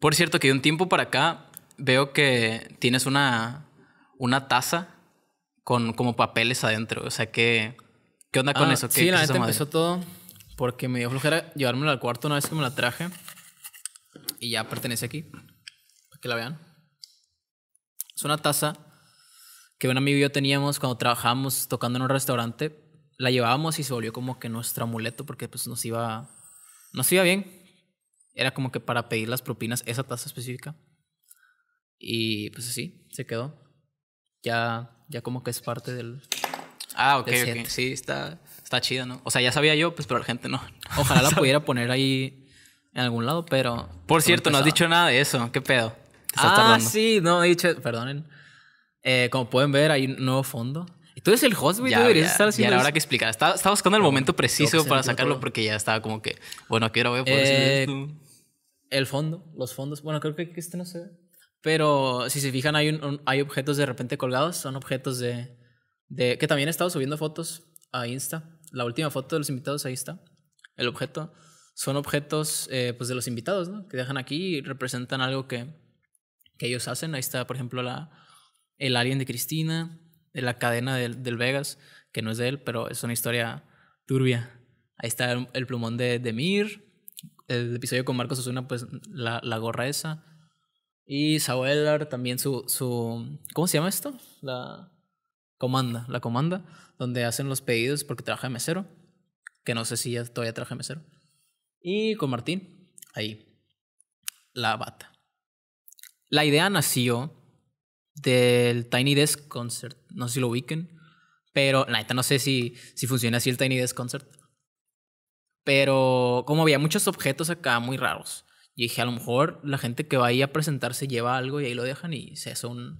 Por cierto, que de un tiempo para acá veo que tienes una, una taza con como papeles adentro. O sea, ¿qué, qué onda con ah, eso? sí, la neta empezó todo porque me dio flojera llevármela al cuarto una vez que me la traje. Y ya pertenece aquí. Para que la vean. Es una taza que un amigo y yo teníamos cuando trabajábamos tocando en un restaurante. La llevábamos y se volvió como que nuestro amuleto porque pues nos iba, nos iba bien. Era como que para pedir las propinas esa tasa específica. Y pues así, se quedó. Ya, ya como que es parte del. Ah, ok, Sí, está, está chido, ¿no? O sea, ya sabía yo, pues, pero la gente no. Ojalá la pudiera poner ahí en algún lado, pero. Por pues, cierto, no has dicho nada de eso. ¿Qué pedo? ah, sí, no he dicho. Perdonen. Eh, como pueden ver, hay un nuevo fondo tú eres el host, güey. Tú deberías estar haciendo. que explicar. Estaba, buscando el momento preciso para sacarlo porque ya estaba como que, bueno, quiero qué hora voy a poder eh, El fondo, los fondos. Bueno, creo que este no se ve. Pero si se fijan, hay, hay objetos de repente colgados. Son objetos de, Que también he estado subiendo fotos a Insta. La última foto de los invitados, ahí está. El objeto. Son objetos eh, pues de los invitados, ¿no? Que dejan aquí y representan algo que, que ellos hacen. Ahí está, por ejemplo, la, el alien de Cristina de la cadena del, Vegas, que no es de él, pero es una historia turbia. Ahí está el, plumón de, Demir, el episodio con Marcos Osuna, pues la, la gorra esa. Y Saúl también su, su... ¿Cómo se llama esto? La comanda, la comanda, donde hacen los pedidos porque trabaja de mesero, que no sé si ya todavía trabaja de mesero. Y con Martín, ahí, la bata. La idea nació del Tiny Desk Concert. No sé si lo ubiquen. Pero, la neta, no sé si, si funciona así el Tiny Desk Concert. Pero como había muchos objetos acá muy raros, y dije, a lo mejor la gente que va ahí a presentarse lleva algo y ahí lo dejan y se hace una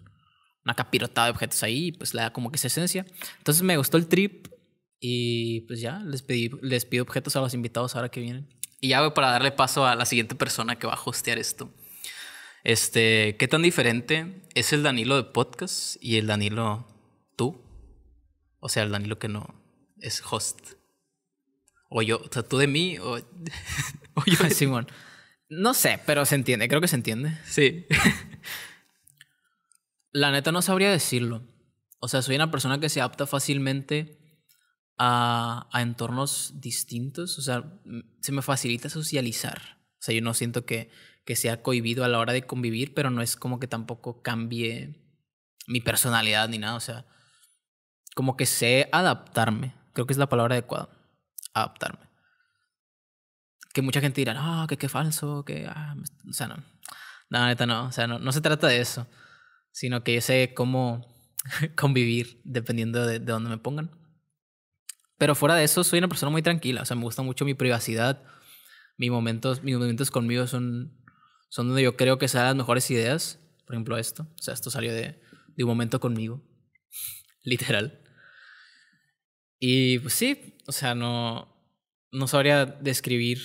capirotada de objetos ahí y pues le da como que se esencia. Entonces me gustó el trip y pues ya, les, pedí, les pido objetos a los invitados ahora que vienen. Y ya voy para darle paso a la siguiente persona que va a hostear esto. Este, ¿qué tan diferente es el Danilo de podcast y el Danilo tú? O sea, el Danilo que no es host. O yo, o sea, tú de mí o, yo. De... Simón. No sé, pero se entiende, creo que se entiende. Sí. La neta no sabría decirlo. O sea, soy una persona que se adapta fácilmente a, a entornos distintos. O sea, se me facilita socializar. O sea, yo no siento que que sea cohibido a la hora de convivir, pero no es como que tampoco cambie mi personalidad ni nada, o sea, como que sé adaptarme, creo que es la palabra adecuada, adaptarme. Que mucha gente dirá, ah, que qué falso, que, ah, o sea, no, la neta no, o sea, no, no se trata de eso, sino que yo sé cómo convivir dependiendo de, de dónde me pongan. Pero fuera de eso, soy una persona muy tranquila, o sea, me gusta mucho mi privacidad, mis momentos, mis momentos conmigo son son donde yo creo que salen las mejores ideas. Por ejemplo, esto. O sea, esto salió de, un momento conmigo. Literal. Y pues sí, o sea, no, no sabría describir.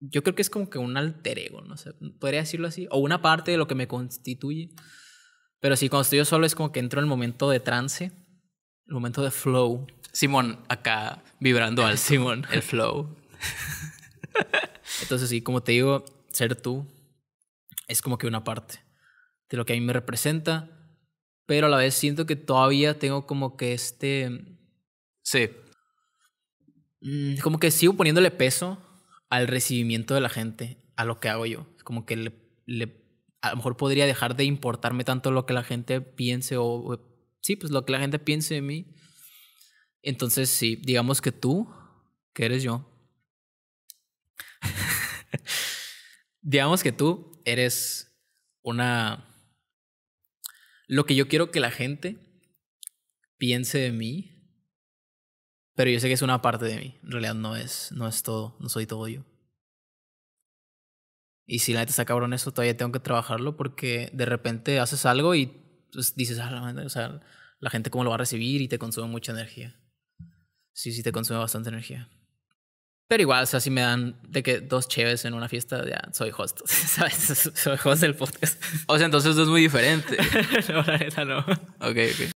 Yo creo que es como que un alter ego, no sé, podría decirlo así, o una parte de lo que me constituye. Pero sí, cuando estoy yo solo es como que entro en el momento de trance, el momento de flow. Simón acá vibrando al Simón, el flow. Entonces sí, como te digo, ser tú es como que una parte de lo que a mí me representa, pero a la vez siento que todavía tengo como que este... Sí. Mm, como que sigo poniéndole peso al recibimiento de la gente, a lo que hago yo. Como que le, a lo mejor podría dejar de importarme tanto lo que la gente piense o, o, sí, pues lo que la gente piense de mí. Entonces, sí, digamos que tú, que eres yo, Digamos que tú eres una... Lo que yo quiero que la gente piense de mí, pero yo sé que es una parte de mí. En realidad no es, no es todo, no soy todo yo. Y si la gente está cabrón eso, todavía tengo que trabajarlo porque de repente haces algo y pues, dices, ah, la, o sea, la gente cómo lo va a recibir y te consume mucha energía. Sí, sí, te consume bastante energía. Pero igual, o sea, si me dan de que dos chéves en una fiesta, ya ah, soy host, ¿sabes? Soy host del podcast. O sea, entonces es muy diferente. no. Ok, ok.